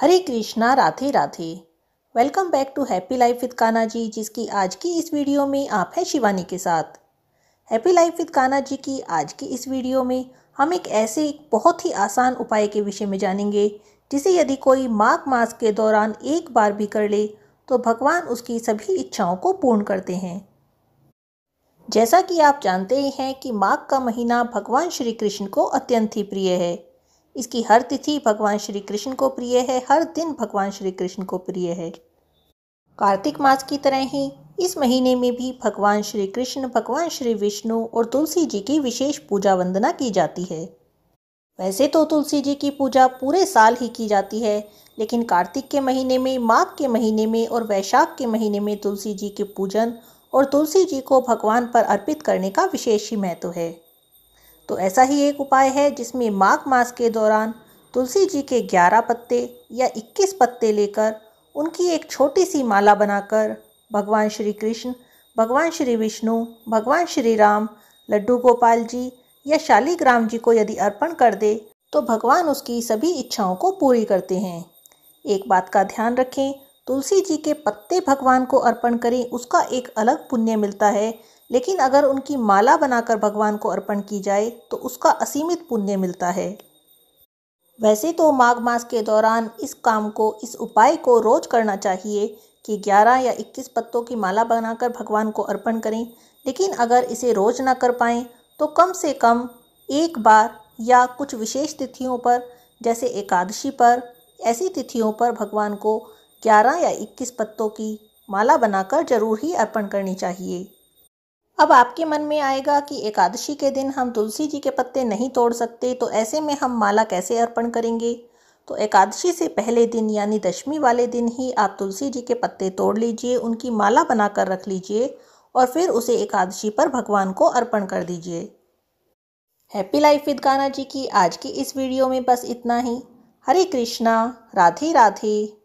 Hare Krishna Radhe Radhe welcome back to happy life with Kana ji जिसकी आज की इस वीडियो में आप हैं शिवानी के साथ हैप्पी लाइफ विद काना जी की आज की इस वीडियो में हम एक ऐसे बहुत ही आसान उपाय के विषय में जानेंगे जिसे यदि कोई माघ मास के दौरान एक बार भी कर ले तो भगवान उसकी सभी इच्छाओं को पूर्ण करते हैं जैसा कि आप जानते हैं कि माघ का महीना भगवान श्री कृष्ण को अत्यंत ही प्रिय है इसकी हर तिथि भगवान श्री कृष्ण को प्रिय है हर दिन भगवान श्री कृष्ण को प्रिय है कार्तिक मास की तरह ही इस महीने में भी भगवान श्री कृष्ण भगवान श्री विष्णु और तुलसी जी की विशेष पूजा वंदना की जाती है वैसे तो तुलसी जी की पूजा पूरे साल ही की जाती है लेकिन कार्तिक के महीने में माघ के महीने में और वैशाख के महीने में तुलसी जी के पूजन और तुलसी जी को भगवान पर अर्पित करने का विशेष ही महत्व है तो ऐसा ही एक उपाय है जिसमें माघ मास के दौरान तुलसी जी के 11 पत्ते या 21 पत्ते लेकर उनकी एक छोटी सी माला बनाकर भगवान श्री कृष्ण भगवान श्री विष्णु भगवान श्री राम लड्डू गोपाल जी या शालीग्राम जी को यदि अर्पण कर दे तो भगवान उसकी सभी इच्छाओं को पूरी करते हैं एक बात का ध्यान रखें तुलसी जी के पत्ते भगवान को अर्पण करें उसका एक अलग पुण्य मिलता है लेकिन अगर उनकी माला बनाकर भगवान को अर्पण की जाए तो उसका असीमित पुण्य मिलता है वैसे तो माघ मास के दौरान इस काम को इस उपाय को रोज करना चाहिए कि 11 या 21 पत्तों की माला बनाकर भगवान को अर्पण करें लेकिन अगर इसे रोज ना कर पाएँ तो कम से कम एक बार या कुछ विशेष तिथियों पर जैसे एकादशी पर ऐसी तिथियों पर भगवान को 11 या 21 पत्तों की माला बनाकर जरूर ही अर्पण करनी चाहिए अब आपके मन में आएगा कि एकादशी के दिन हम तुलसी जी के पत्ते नहीं तोड़ सकते तो ऐसे में हम माला कैसे अर्पण करेंगे तो एकादशी से पहले दिन यानी दशमी वाले दिन ही आप तुलसी जी के पत्ते तोड़ लीजिए उनकी माला बनाकर रख लीजिए और फिर उसे एकादशी पर भगवान को अर्पण कर दीजिए हैप्पी लाइफ विद गाना जी की आज की इस वीडियो में बस इतना ही हरे कृष्णा राधे राधे